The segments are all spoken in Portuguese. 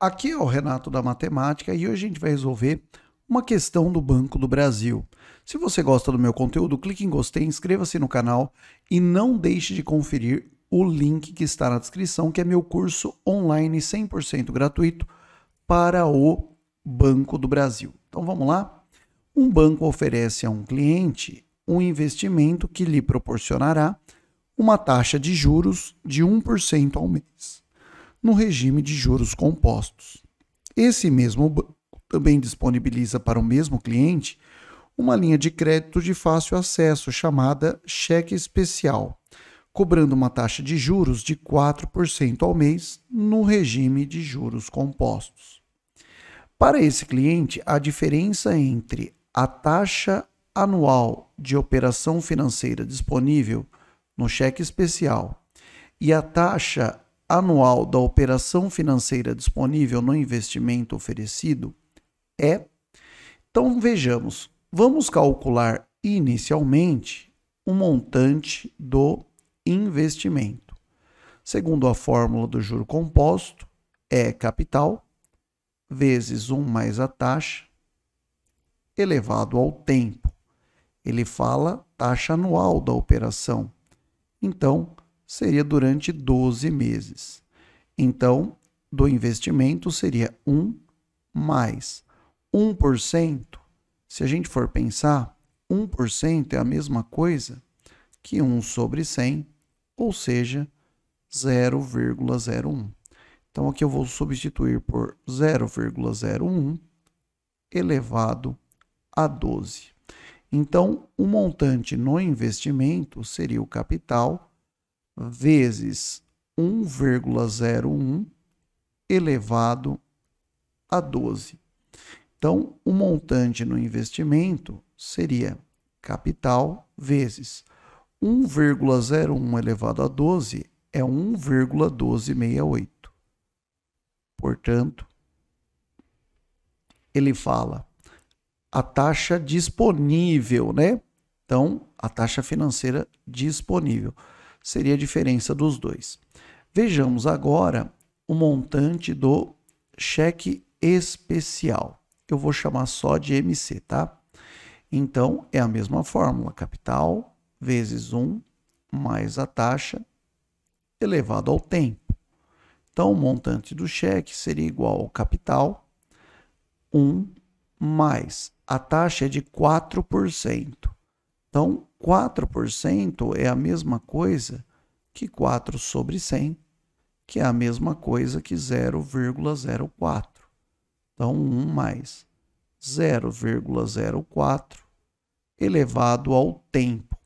Aqui é o Renato da Matemática e hoje a gente vai resolver uma questão do Banco do Brasil. Se você gosta do meu conteúdo, clique em gostei, inscreva-se no canal e não deixe de conferir o link que está na descrição, que é meu curso online 100% gratuito para o Banco do Brasil. Então vamos lá? Um banco oferece a um cliente um investimento que lhe proporcionará uma taxa de juros de 1% ao mês no regime de juros compostos. Esse mesmo banco também disponibiliza para o mesmo cliente uma linha de crédito de fácil acesso chamada cheque especial, cobrando uma taxa de juros de 4% ao mês no regime de juros compostos. Para esse cliente, a diferença entre a taxa anual de operação financeira disponível no cheque especial e a taxa anual da operação financeira disponível no investimento oferecido é. Então vejamos, vamos calcular inicialmente o montante do investimento. Segundo a fórmula do juro composto, é capital vezes 1 mais a taxa elevado ao tempo. Ele fala taxa anual da operação. Então, seria durante 12 meses. Então, do investimento seria 1 mais 1%. Se a gente for pensar, 1% é a mesma coisa que 1 sobre 100, ou seja, 0,01. Então aqui eu vou substituir por 0,01 elevado a 12. Então, o montante no investimento seria o capital vezes 1,01 elevado a 12. Então, o montante no investimento seria capital vezes 1,01 elevado a 12 é 1,1268. Portanto, ele fala a taxa disponível, né? Então, a taxa financeira disponível seria a diferença dos dois. Vejamos agora o montante do cheque especial. Eu vou chamar só de MC, tá? Então, é a mesma fórmula, capital vezes 1 mais a taxa elevado ao tempo. Então, o montante do cheque seria igual ao capital 1 mais a taxa é de 4%. Então, 4% é a mesma coisa que 4 sobre 100, que é a mesma coisa que 0,04. Então, 1 mais 0,04 elevado ao tempo.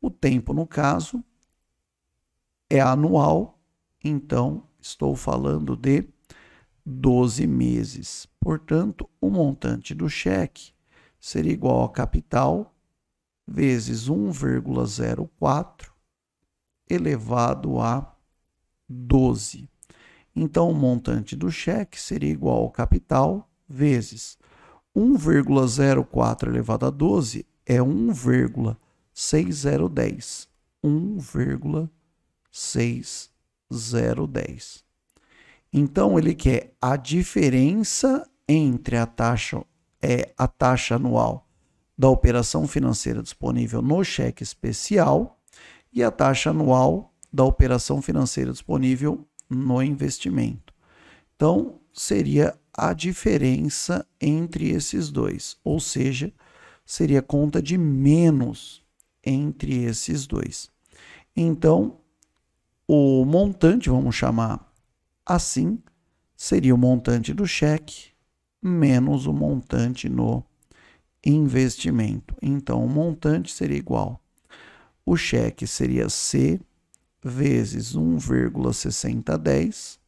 O tempo, no caso, é anual, então estou falando de 12 meses. Portanto, o montante do cheque seria igual ao capital vezes 1,04 elevado a 12. Então, o montante do cheque seria igual ao capital vezes 1,04 elevado a 12 é 1,6010. 1,6010. Então ele quer a diferença entre a taxa é a taxa anual da operação financeira disponível no cheque especial e a taxa anual da operação financeira disponível no investimento. Então, seria a diferença entre esses dois, ou seja, seria conta de menos entre esses dois. Então, o montante, vamos chamar assim, seria o montante do cheque menos o montante no investimento. Então, o montante seria igual. O cheque seria C vezes 1,6010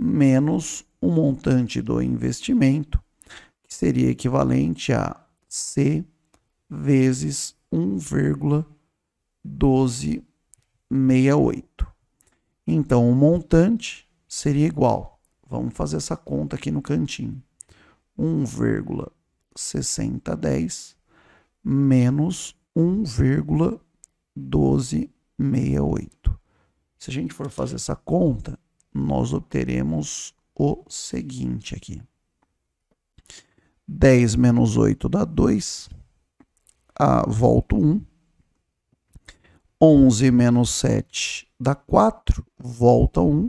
menos o montante do investimento, que seria equivalente a C vezes 1,1268. Então, o montante seria igual. Vamos fazer essa conta aqui no cantinho. 1,1268 6010 menos 1,1268. Se a gente for fazer essa conta, nós obteremos o seguinte aqui. 10 menos 8 dá 2. Ah, volto 1. 11 menos 7 dá 4. Volta 1.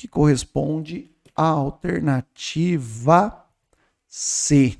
que corresponde à alternativa C.